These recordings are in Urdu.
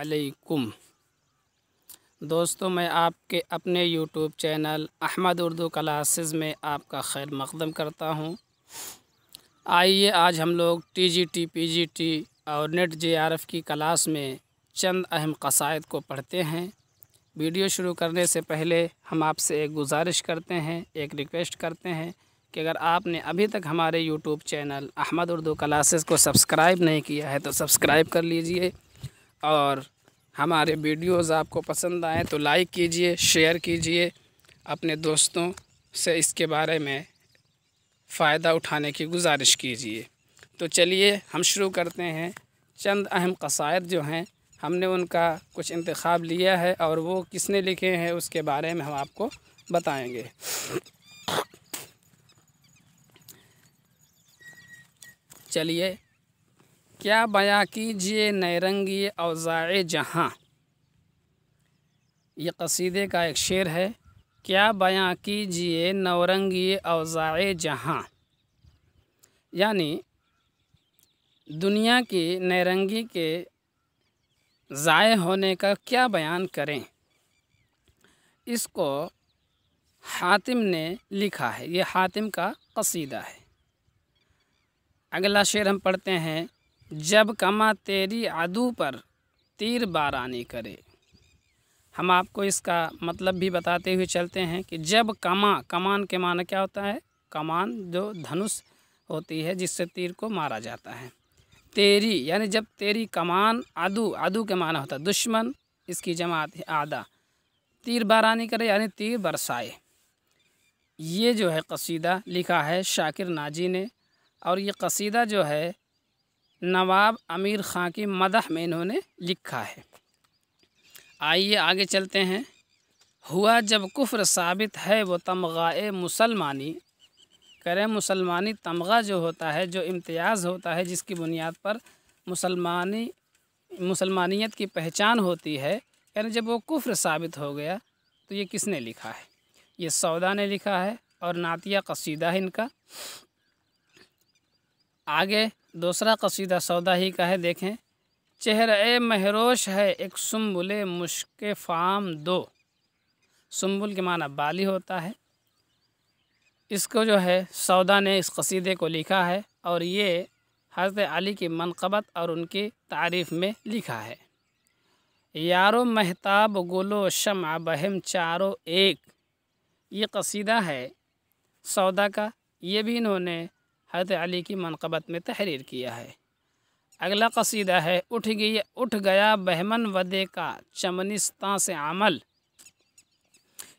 علیکم دوستو میں آپ کے اپنے YouTube channel Ahmad Urdu classes میں آپ کا خیر مقدم کرتا ہوں آئیے آج ہم لوگ T G T P G T اور نیٹ جے آر ایف کی کلاس میں چند اہم قصائد کو پڑھتے ہیں ویڈیو شروع کرنے سے پہلے ہم آپ سے ایک گزارش کرتے ہیں ایک ریکویسٹ کرتے ہیں کہ اگر آپ نے ابھی تک ہمارے YouTube channel Ahmad Urdu classes کو سبسکرائب نہیں کیا ہے تو سبسکرائب کر لیجئے اور ہمارے ویڈیوز آپ کو پسند آئیں تو لائک کیجئے شیئر کیجئے اپنے دوستوں سے اس کے بارے میں فائدہ اٹھانے کی گزارش کیجئے تو چلیے ہم شروع کرتے ہیں چند اہم قصائد جو ہیں ہم نے ان کا کچھ انتخاب لیا ہے اور وہ کس نے لکھے ہیں اس کے بارے میں ہم آپ کو بتائیں گے چلیے کیا بیاں کیجیے نیرنگی اوزاع جہاں یہ قصیدے کا ایک شعر ہے کیا بیاں کیجیے نورنگی اوزاع جہاں یعنی دنیا کی نیرنگی کے ضائع ہونے کا کیا بیان کریں اس کو حاتم نے لکھا ہے یہ حاتم کا قصیدہ ہے اگلا شعر ہم پڑھتے ہیں جب کماں تیری عدو پر تیر بارانی کرے ہم آپ کو اس کا مطلب بھی بتاتے ہوئے چلتے ہیں کہ جب کماں کمان کے معنی کیا ہوتا ہے کمان جو دھنس ہوتی ہے جس سے تیر کو مارا جاتا ہے تیری یعنی جب تیری کمان عدو عدو کے معنی ہوتا ہے دشمن اس کی جماعت آدھا تیر بارانی کرے یعنی تیر برسائے یہ جو ہے قصیدہ لکھا ہے شاکر ناجی نے اور یہ قصیدہ جو ہے نواب امیر خاں کی مدح میں انہوں نے لکھا ہے آئیے آگے چلتے ہیں ہوا جب کفر ثابت ہے وہ تمغہ مسلمانی کریں مسلمانی تمغہ جو ہوتا ہے جو امتیاز ہوتا ہے جس کی بنیاد پر مسلمانی مسلمانیت کی پہچان ہوتی ہے یعنی جب وہ کفر ثابت ہو گیا تو یہ کس نے لکھا ہے یہ سودا نے لکھا ہے اور نعتیہ قصیدہ ان کا آگے دوسرا قصیدہ سودا ہی کا ہے دیکھیں چہرہ مہروش ہے ایک سنبل مشک فام دو سنبل کے معنی بالی ہوتا ہے اس کو جو ہے سودا نے اس قصیدے کو لکھا ہے اور یہ حضرت علی کی منقبت اور ان کی تعریف میں لکھا ہے یارو مہتاب گلو شمع بہم چارو ایک یہ قصیدہ ہے سودا کا یہ بھی انہوں نے حضرت علی کی منقبت میں تحریر کیا ہے اگلا قصیدہ ہے اٹھ گئی اٹھ گیا بہمن ودے کا چمنستان سے عمل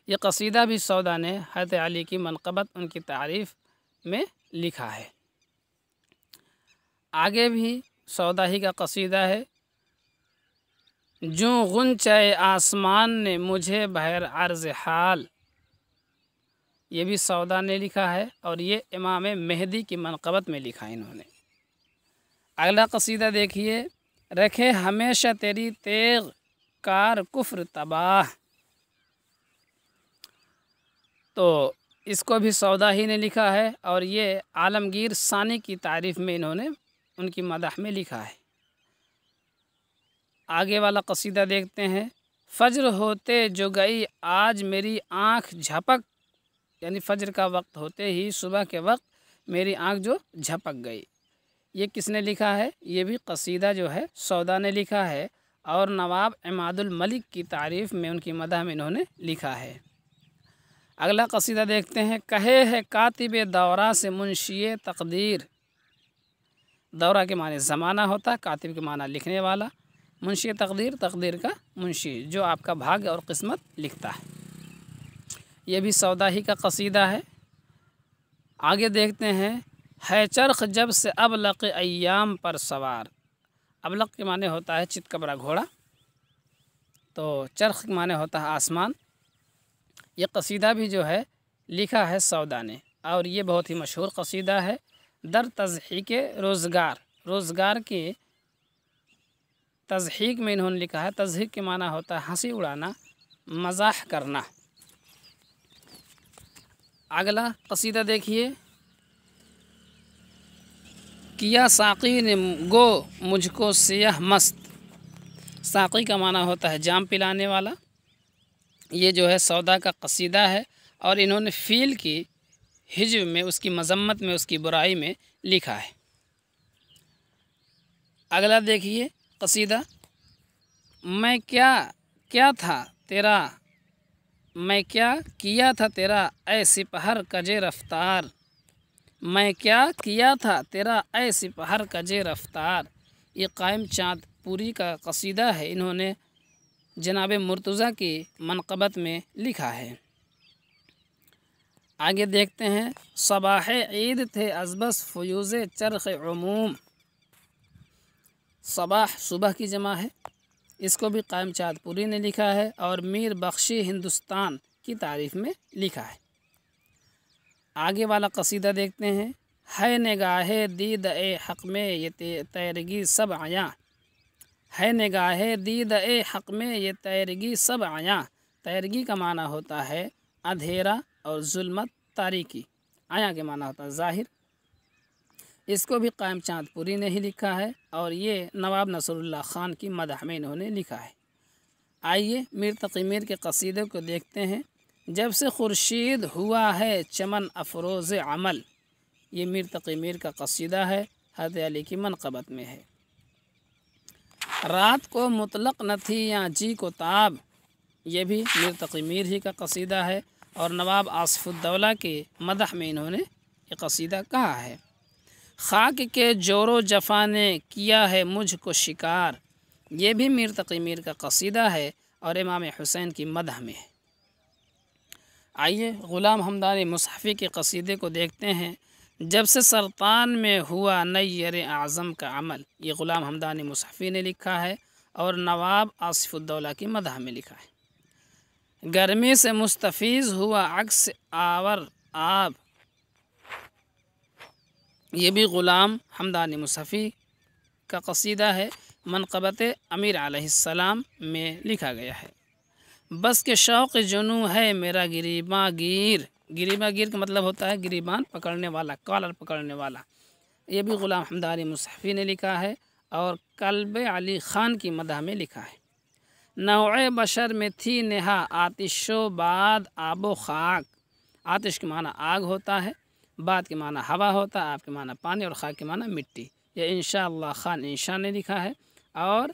یہ قصیدہ بھی سودا نے حضرت علی کی منقبت ان کی تعریف میں لکھا ہے آگے بھی سودا ہی کا قصیدہ ہے جو غنچہ آسمان نے مجھے بہر عرض حال یہ بھی سودا نے لکھا ہے اور یہ امام مہدی کی منقبت میں لکھا ہے انہوں نے اگلا قصیدہ دیکھیے رکھے ہمیشہ تیری تیغ کار کفر تباہ تو اس کو بھی سودا ہی نے لکھا ہے اور یہ عالمگیر ثانی کی تعریف میں انہوں نے ان کی مدح میں لکھا ہے آگے والا قصیدہ دیکھتے ہیں فجر ہوتے جو گئی آج میری آنکھ جھپک یعنی فجر کا وقت ہوتے ہی صبح کے وقت میری آنکھ جو جھپک گئی یہ کس نے لکھا ہے یہ بھی قصیدہ جو ہے سودا نے لکھا ہے اور نواب اماد الملک کی تعریف میں ان کی مدح میں انہوں نے لکھا ہے اگلا قصیدہ دیکھتے ہیں کہے ہے کاتب دورہ سے منشی تقدیر دورہ کے معنی زمانہ ہوتا کاتب کے معنی لکھنے والا منشی تقدیر تقدیر کا منشی جو آپ کا بھاگ اور قسمت لکھتا ہے یہ بھی سودا ہی کا قصیدہ ہے آگے دیکھتے ہیں ہے چرخ جب سے ابلق ایام پر سوار ابلق کے معنی ہوتا ہے چتکبرا گھوڑا تو چرخ کے معنی ہوتا ہے آسمان یہ قصیدہ بھی جو ہے لکھا ہے سودا نے اور یہ بہت ہی مشہور قصیدہ ہے در تضحیق روزگار روزگار کے تضحیق میں انہوں نے لکھا ہے تضحیق کے معنی ہوتا ہے ہنسی اڑانا مزاح کرنا اگلا قصیدہ دیکھیے کیا ساقی نے گو مجھ کو سیاہ مست ساقی کا معنی ہوتا ہے جام پلانے والا یہ جو ہے سودا کا قصیدہ ہے اور انہوں نے فیل کی ہجو میں اس کی مذمت میں اس کی برائی میں لکھا ہے اگلا دیکھیے قصیدہ میں کیا کیا تھا تیرا میں کیا کیا تھا تیرا اے سپہر کجے رفتار میں کیا کیا تھا تیرا اے سپہر کجے رفتار یہ قائم چاند پوری کا قصیدہ ہے انہوں نے جناب مرتضی کی منقبت میں لکھا ہے آگے دیکھتے ہیں صباح عید تھے ازبس فیوز چرخ عموم صباح صبح کی جمع ہے اس کو بھی قائم چاد پوری نے لکھا ہے اور میر بخشی ہندوستان کی تعریف میں لکھا ہے آگے والا قصیدہ دیکھتے ہیں ہے نگاہ دید اے حق میں یہ تیرگی سب آیا ہے نگاہ دید اے حق میں یہ تیرگی سب آیا تیرگی کا معنی ہوتا ہے اندھیرا اور ظلمت تاریکی آیا کے معنی ہوتا ہے ظاہر اس کو بھی قائم چاند پوری نے ہی لکھا ہے اور یہ نواب نصر اللہ خان کی مدح میں انہوں نے لکھا ہے آئیے میر تقی میر کے قصیدے کو دیکھتے ہیں جب سے خورشید ہوا ہے چمن افروز عمل یہ میر تقی میر کا قصیدہ ہے حضرت علی کی منقبت میں ہے رات کو مطلق نہ تھی یا جی کو تاب یہ بھی میر تقی میر ہی کا قصیدہ ہے اور نواب آصف الدولہ کے مدح میں انہوں نے یہ قصیدہ کہا ہے خاک کے جور و جفا نے کیا ہے مجھ کو شکار یہ بھی میر تقی میر کا قصیدہ ہے اور امام حسین کی مدح میں ہے آئیے غلام حمدان مصحفی کے قصیدے کو دیکھتے ہیں جب سے سرطان میں ہوا نیر اعظم کا عمل یہ غلام حمدان مصحفی نے لکھا ہے اور نواب آصف الدولہ کی مدح میں لکھا ہے گرمی سے مستفیض ہوا عکس آور آب یہ بھی غلام حمدان مصفی کا قصیدہ ہے منقبت امیر علیہ السلام میں لکھا گیا ہے بس کے شوق جنو ہے میرا گریباں گیر گریباں گیر کا مطلب ہوتا ہے گریبان پکڑنے والا کالر پکڑنے والا یہ بھی غلام حمدان مصحفی نے لکھا ہے اور قلب علی خان کی مدح میں لکھا ہے نوع بشر میں تھی نہا آتش و بعد آب و خاک آتش کے معنی آگ ہوتا ہے بعد کے معنی ہوا ہوتا آپ کے معنی پانی اور خاک کے معنی مٹی یہ انشاءاللہ خان انشاء نے لکھا ہے اور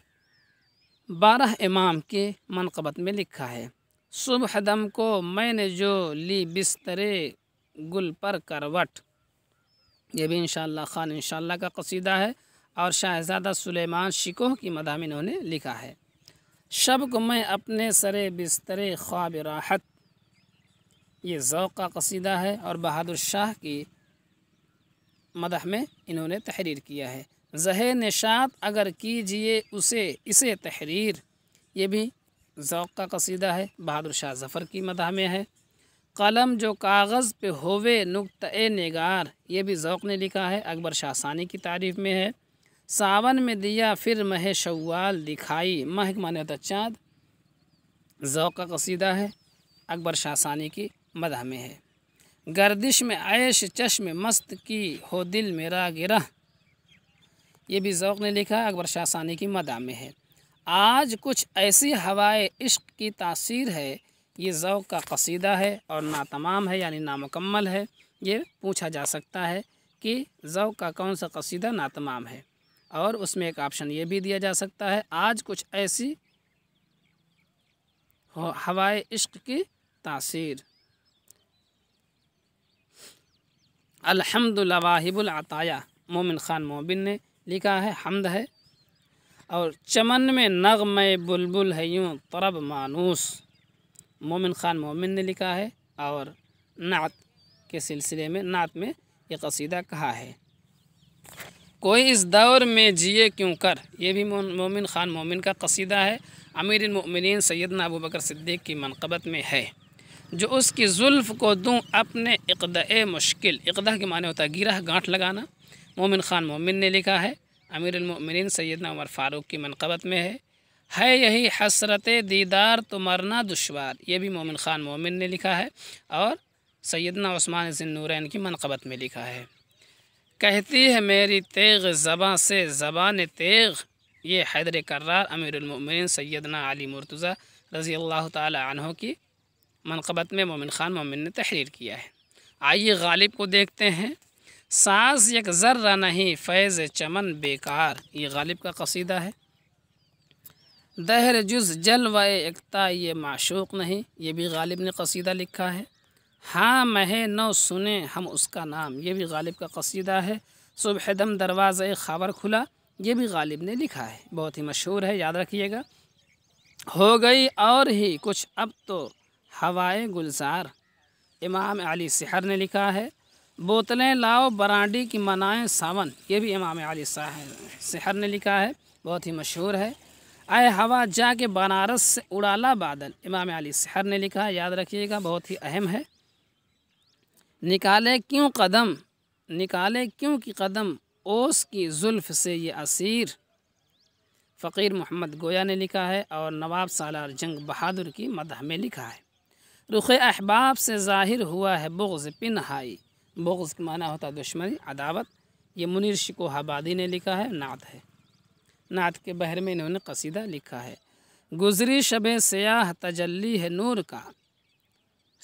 بارہ امام کے منقبت میں لکھا ہے صبح دم کو میں نے جو لی بسترے گل پر کروٹ یہ بھی انشاءاللہ خان انشاءاللہ کا قصیدہ ہے اور شاہزادہ سلیمان شکوہ کی مداح میں انہوں نے لکھا ہے شب کو میں اپنے سرے بستر خواب راحت یہ ذوق کا قصیدہ ہے اور بہادر شاہ کی مدح میں انہوں نے تحریر کیا ہے زہ نشات اگر کیجئے اسے اسے تحریر یہ بھی ذوق کا قصیدہ ہے بہادر شاہ ظفر کی مدح میں ہے قلم جو کاغذ پہ ہووے نقطۂ نگار یہ بھی ذوق نے لکھا ہے اکبر شاہ ثانی کی تعریف میں ہے ساون میں دیا پھر مہ شوال دکھائی مہک مانتا چاند ذوق کا قصیدہ ہے اکبر شاہ ثانی کی مدح میں ہے گردش میں عیش چشم مست کی ہو دل میرا گرہ یہ بھی ذوق نے لکھا اکبر شاہ ثانی کی مدہ میں ہے آج کچھ ایسی ہوائے عشق کی تاثیر ہے یہ ذوق کا قصیدہ ہے اور ناتمام ہے یعنی نامکمل ہے یہ پوچھا جا سکتا ہے کہ ذوق کا کون سا قصیدہ ناتمام ہے اور اس میں ایک آپشن یہ بھی دیا جا سکتا ہے آج کچھ ایسی ہوائے عشق کی تاثیر الحمد الواہب العطایا مومن خان مومن نے لکھا ہے حمد ہے اور چمن میں نغم بلبل ہے یوں طرب مانوس مومن خان مومن نے لکھا ہے اور نعت کے سلسلے میں نعت میں یہ قصیدہ کہا ہے کوئی اس دور میں جیے کیوں کر یہ بھی مومن خان مومن کا قصیدہ ہے امیر المؤمنین سیدنا ابو بکر صدیق کی منقبت میں ہے جو اس کی ظلف کو دوں اپنے اقدہ مشکل اقدہ کے معنی ہوتا ہے گرہ گانٹھ لگانا مومن خان مومن نے لکھا ہے امیر المؤمنین سیدنا عمر فاروق کی منقبت میں ہے ہے یہی حسرت دیدار تو مرنا دشوار یہ بھی مومن خان مومن نے لکھا ہے اور سیدنا عثمان ذنورین کی منقبت میں لکھا ہے کہتی ہے میری تیغ زباں سے زبان تیغ یہ حیدر امیر المؤمنین سیدنا علی مرتضی رضی اللہ تعالی عنہ کی منقبت میں مومن خان مومن نے تحریر کیا ہے آئیے غالب کو دیکھتے ہیں ساز یک ذرہ نہیں فیض چمن بیکار یہ غالب کا قصیدہ ہے دہر جز جل اکتا یہ معشوق نہیں یہ بھی غالب نے قصیدہ لکھا ہے ہاں مہے نو سنیں ہم اس کا نام یہ بھی غالب کا قصیدہ ہے صبح دم دروازہ خابر کھلا یہ بھی غالب نے لکھا ہے بہت ہی مشہور ہے یاد رکھیے گا ہو گئی اور ہی کچھ اب تو ہوائے گلزار امام علی سحر نے لکھا ہے بوتلیں لاؤ برانڈی کی منائیں ساون یہ بھی امام علی سحر نے لکھا ہے بہت ہی مشہور ہے اے ہوا جا کے بنارس سے اڑالا بادل امام علی سحر نے لکھا ہے یاد رکھیے گا بہت ہی اہم ہے نکالے کیوں قدم نکالے کیوں کی قدم اوس کی زلف سے یہ اسیر فقیر محمد گویا نے لکھا ہے اور نواب سالار جنگ بہادر کی مدح میں لکھا ہے رخ احباب سے ظاہر ہوا ہے بغض پنہائی بغض کے معنی ہوتا ہے دشمنی عداوت یہ منیر شکوہ آبادی نے لکھا ہے نعت ہے نعت کے بہر میں انہوں نے قصیدہ لکھا ہے گزری شب سیاہ تجلی ہے نور کا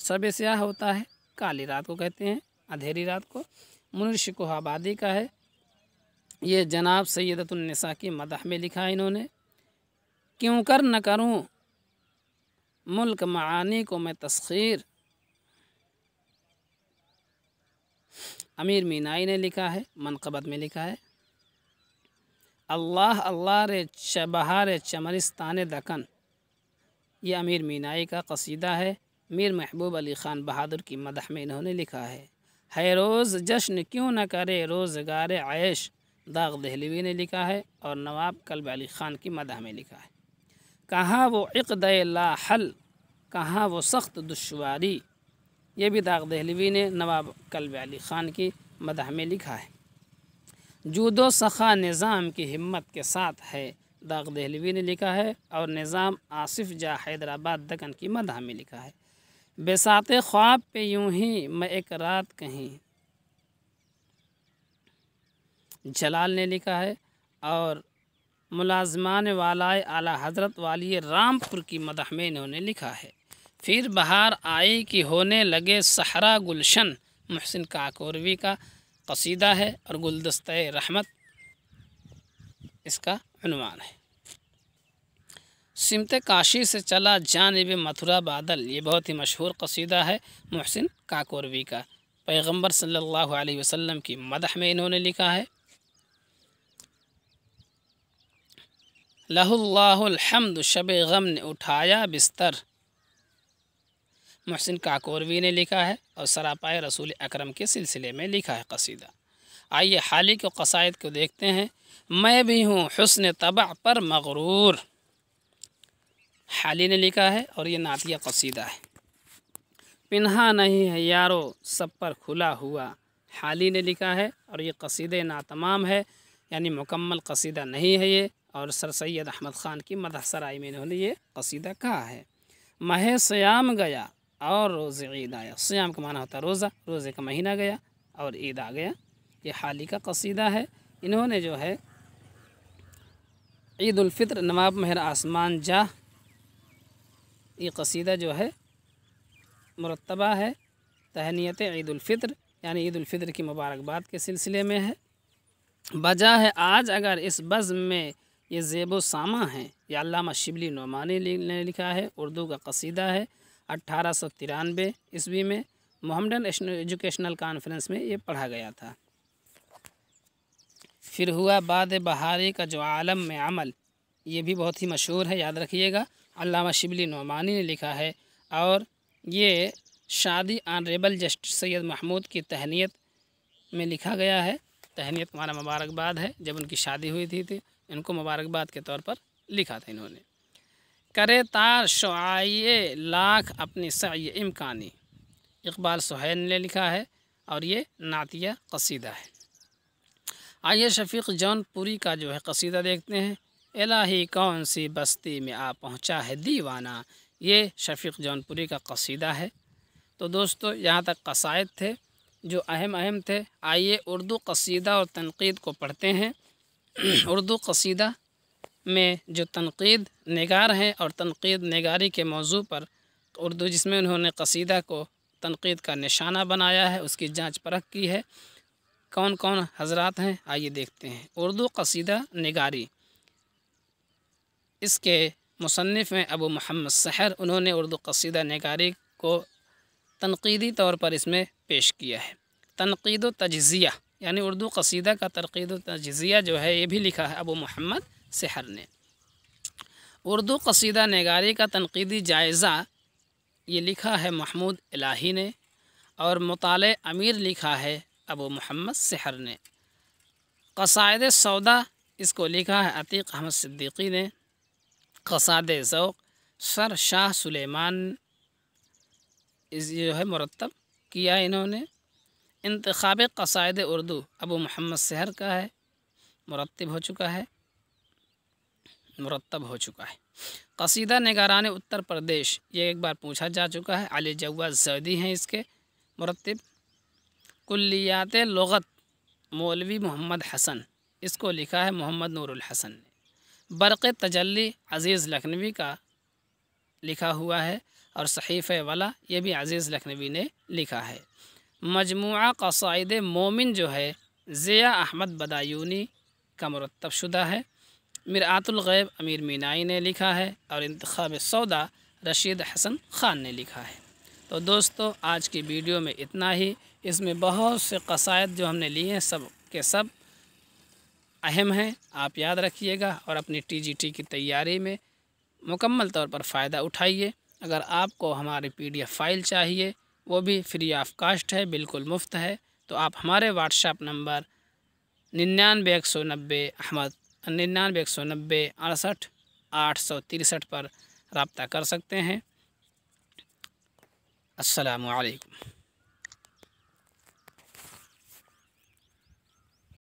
شب سیاہ ہوتا ہے کالی رات کو کہتے ہیں اندھیری رات کو منیر شکوہ آبادی کا ہے یہ جناب سیدت النساء کی مدح میں لکھا ہے انہوں نے کیوں کر نہ کروں ملک معانی کو میں تسخیر امیر مینائی نے لکھا ہے منقبت میں لکھا ہے اللہ اللہ رے بہار چمرستان دکن یہ امیر مینائی کا قصیدہ ہے میر محبوب علی خان بہادر کی مدح میں انہوں نے لکھا ہے ہے روز جشن کیوں نہ کرے روزگار عیش داغ دہلوی نے لکھا ہے اور نواب کلب علی خان کی مدح میں لکھا ہے کہاں وہ عقد لا حل کہاں وہ سخت دشواری یہ بھی داغ دہلوی نے نواب کلب علی خان کی مدح میں لکھا ہے جو دو سخا نظام کی ہمت کے ساتھ ہے داغ دہلوی نے لکھا ہے اور نظام آصف جا حیدرآباد دکن کی مدح میں لکھا ہے بسات خواب پہ یوں ہی میں ایک رات کہیں جلال نے لکھا ہے اور ملازمان والا اعلیٰ حضرت والی رام پور کی مدح میں انہوں نے لکھا ہے پھر بہار آئی کہ ہونے لگے صحرا گلشن محسن کاکوروی کا قصیدہ ہے اور گلدستہ رحمت اس کا عنوان ہے سمت کاشی سے چلا جانب متھرا بادل یہ بہت ہی مشہور قصیدہ ہے محسن کاکوروی کا پیغمبر صلی اللہ علیہ وسلم کی مدح میں انہوں نے لکھا ہے لہ اللہ الحمد شب غم نے اٹھایا بستر محسن کاکوروی نے لکھا ہے اور سراپائے رسول اکرم کے سلسلے میں لکھا ہے قصیدہ آئیے حالی کے قصائد کو دیکھتے ہیں میں بھی ہوں حسن طبع پر مغرور حالی نے لکھا ہے اور یہ نعتیہ قصیدہ ہے پنہا نہیں ہے یارو سب پر کھلا ہوا حالی نے لکھا ہے اور یہ قصیدہ ناتمام ہے یعنی مکمل قصیدہ نہیں ہے یہ اور سر سید احمد خان کی مدح سرائی میں انہوں نے یہ قصیدہ کہا ہے مہ سیام گیا اور روز عید آیا سیام کا معنی ہوتا ہے روزہ روزے کا مہینہ گیا اور عید آ گیا یہ حالی کا قصیدہ ہے انہوں نے جو ہے عید الفطر نواب مہر آسمان جا یہ قصیدہ جو ہے مرتبہ ہے تہنیت عید الفطر یعنی عید الفطر کی مبارکباد کے سلسلے میں ہے بجا ہے آج اگر اس بزم میں یہ زیب و ساما ہیں یہ علامہ شبلی نعمانی لکھا ہے اردو کا قصیدہ ہے اٹھارہ سو ترانوے عیسوی میں محمدن ایجوکیشنل کانفرنس میں یہ پڑھا گیا تھا پھر ہوا باد بہاری کا جو عالم میں عمل یہ بھی بہت ہی مشہور ہے یاد رکھیے گا علامہ شبلی نعمانی نے لکھا ہے اور یہ شادی آنریبل جسٹ سید محمود کی تہنیت میں لکھا گیا ہے تہنیت مانا مبارکباد ہے جب ان کی شادی ہوئی تھی تھی ان کو مبارکباد کے طور پر لکھا تھا انہوں نے کرے تار شعیے لاکھ اپنی سعی امکانی اقبال سہیل نے لکھا ہے اور یہ نعتیہ قصیدہ ہے آئیے شفیق جون پوری کا جو ہے قصیدہ دیکھتے ہیں الہی کون سی بستی میں آ پہنچا ہے دیوانہ یہ شفیق جون پوری کا قصیدہ ہے تو دوستو یہاں تک قصائد تھے جو اہم اہم تھے آئیے اردو قصیدہ اور تنقید کو پڑھتے ہیں اردو قصیدہ میں جو تنقید نگار ہیں اور تنقید نگاری کے موضوع پر اردو جس میں انہوں نے قصیدہ کو تنقید کا نشانہ بنایا ہے اس کی جانچ پرکھ کی ہے کون کون حضرات ہیں آئیے دیکھتے ہیں اردو قصیدہ نگاری اس کے مصنف ہیں ابو محمد سحر انہوں نے اردو قصیدہ نگاری کو تنقیدی طور پر اس میں پیش کیا ہے تنقید و تجزیہ یعنی اردو قصیدہ کا ترقید و تجزیہ جو ہے یہ بھی لکھا ہے ابو محمد سحر نے اردو قصیدہ نگاری کا تنقیدی جائزہ یہ لکھا ہے محمود الہی نے اور مطالع امیر لکھا ہے ابو محمد سحر نے قصائد سودا اس کو لکھا ہے عتیق احمد صدیقی نے قصاد ذوق سر شاہ سلیمان جو ہے مرتب کیا انہوں نے انتخاب قصائد اردو ابو محمد سحر کا ہے مرتب ہو چکا ہے مرتب ہو چکا ہے قصیدہ نگاران اتر پردیش یہ ایک بار پوچھا جا چکا ہے علی جوا زیدی ہیں اس کے مرتب کلیات لغت مولوی محمد حسن اس کو لکھا ہے محمد نور الحسن نے برق تجلی عزیز لکھنوی کا لکھا ہوا ہے اور صحیفہ والا یہ بھی عزیز لکھنوی نے لکھا ہے مجموعہ قصائد مومن جو ہے ضیاء احمد بدایونی کا مرتب شدہ ہے مرآت الغیب امیر مینائی نے لکھا ہے اور انتخاب سودا رشید حسن خان نے لکھا ہے تو دوستو آج کی ویڈیو میں اتنا ہی اس میں بہت سے قصائد جو ہم نے لیے ہیں سب کے سب اہم ہیں آپ یاد رکھیے گا اور اپنی ٹی جی ٹی کی تیاری میں مکمل طور پر فائدہ اٹھائیے اگر آپ کو ہماری پی ڈی ایف فائل چاہیے وہ بھی فری آف کاسٹ ہے بالکل مفت ہے تو آپ ہمارے واٹس ایپ نمبر ننانوے ایک سو نبے احمد ننانوے ایک سو نبے اڑسٹھ آٹھ سو ترسٹھ پر رابطہ کر سکتے ہیں السلام علیکم